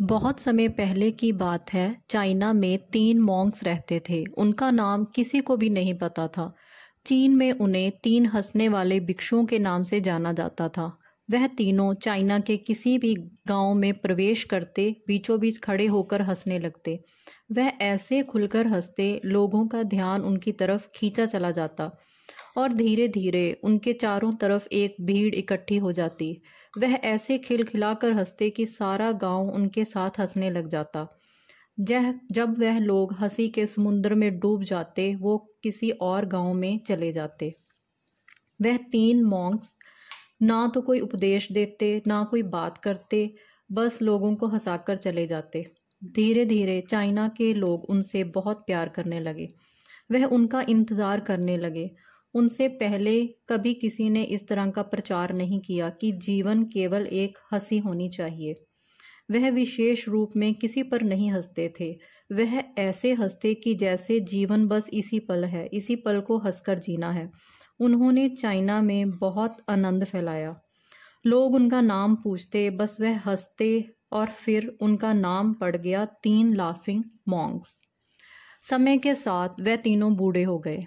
बहुत समय पहले की बात है चाइना में तीन मॉन्क्स रहते थे उनका नाम किसी को भी नहीं पता था चीन में उन्हें तीन हंसने वाले भिक्षुओं के नाम से जाना जाता था वह तीनों चाइना के किसी भी गांव में प्रवेश करते बीचों बीच खड़े होकर हंसने लगते वह ऐसे खुलकर हंसते लोगों का ध्यान उनकी तरफ खींचा चला जाता और धीरे धीरे उनके चारों तरफ एक भीड़ इकट्ठी हो जाती वह ऐसे खिलखिलाकर हंसते कि सारा गांव उनके साथ हंसने लग जाता जह जब वह लोग हंसी के समुद्र में डूब जाते वो किसी और गांव में चले जाते वह तीन मॉन्क्स ना तो कोई उपदेश देते ना कोई बात करते बस लोगों को हंसाकर चले जाते धीरे धीरे चाइना के लोग उनसे बहुत प्यार करने लगे वह उनका इंतज़ार करने लगे उनसे पहले कभी किसी ने इस तरह का प्रचार नहीं किया कि जीवन केवल एक हंसी होनी चाहिए वह विशेष रूप में किसी पर नहीं हंसते थे वह ऐसे हंसते कि जैसे जीवन बस इसी पल है इसी पल को हंसकर जीना है उन्होंने चाइना में बहुत आनंद फैलाया लोग उनका नाम पूछते बस वह हंसते और फिर उनका नाम पड़ गया तीन लाफिंग मॉन्ग्स समय के साथ वह तीनों बूढ़े हो गए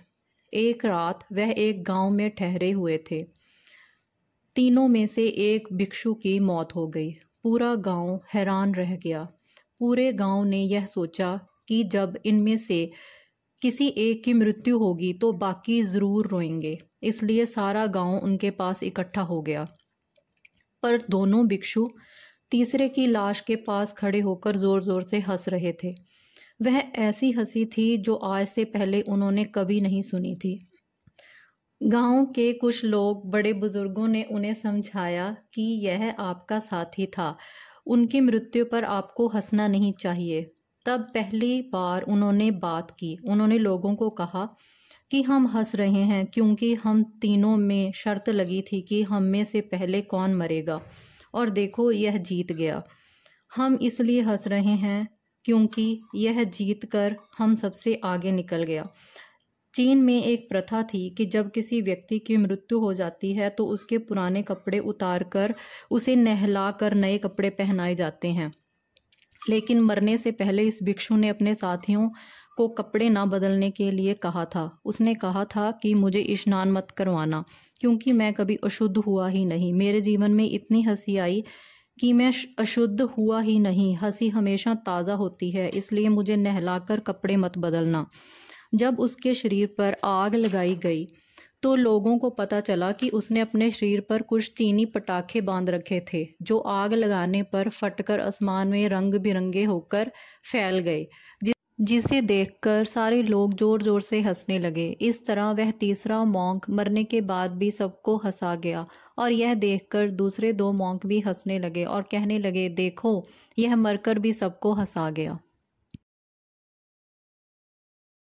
एक रात वह एक गांव में ठहरे हुए थे तीनों में से एक भिक्षु की मौत हो गई पूरा गांव हैरान रह गया पूरे गांव ने यह सोचा कि जब इनमें से किसी एक की मृत्यु होगी तो बाकी ज़रूर रोएंगे इसलिए सारा गांव उनके पास इकट्ठा हो गया पर दोनों भिक्षु तीसरे की लाश के पास खड़े होकर ज़ोर ज़ोर से हंस रहे थे वह ऐसी हंसी थी जो आज से पहले उन्होंने कभी नहीं सुनी थी गांव के कुछ लोग बड़े बुजुर्गों ने उन्हें समझाया कि यह आपका साथी था उनकी मृत्यु पर आपको हंसना नहीं चाहिए तब पहली बार उन्होंने बात की उन्होंने लोगों को कहा कि हम हंस रहे हैं क्योंकि हम तीनों में शर्त लगी थी कि हम में से पहले कौन मरेगा और देखो यह जीत गया हम इसलिए हंस रहे हैं क्योंकि यह जीत कर हम सबसे आगे निकल गया चीन में एक प्रथा थी कि जब किसी व्यक्ति की मृत्यु हो जाती है तो उसके पुराने कपड़े उतार कर उसे नहला कर नए कपड़े पहनाए जाते हैं लेकिन मरने से पहले इस भिक्षु ने अपने साथियों को कपड़े ना बदलने के लिए कहा था उसने कहा था कि मुझे स्नान मत करवाना क्योंकि मैं कभी अशुद्ध हुआ ही नहीं मेरे जीवन में इतनी हंसी आई कि मैं अशुद्ध हुआ ही नहीं हंसी हमेशा ताज़ा होती है इसलिए मुझे नहलाकर कपड़े मत बदलना जब उसके शरीर पर आग लगाई गई तो लोगों को पता चला कि उसने अपने शरीर पर कुछ चीनी पटाखे बांध रखे थे जो आग लगाने पर फटकर आसमान में रंग बिरंगे होकर फैल गए जिसे देखकर सारे लोग ज़ोर ज़ोर से हंसने लगे इस तरह वह तीसरा मॉन्क मरने के बाद भी सबको हंसा गया और यह देखकर दूसरे दो मोंक भी हंसने लगे और कहने लगे देखो यह मरकर भी सबको हंसा गया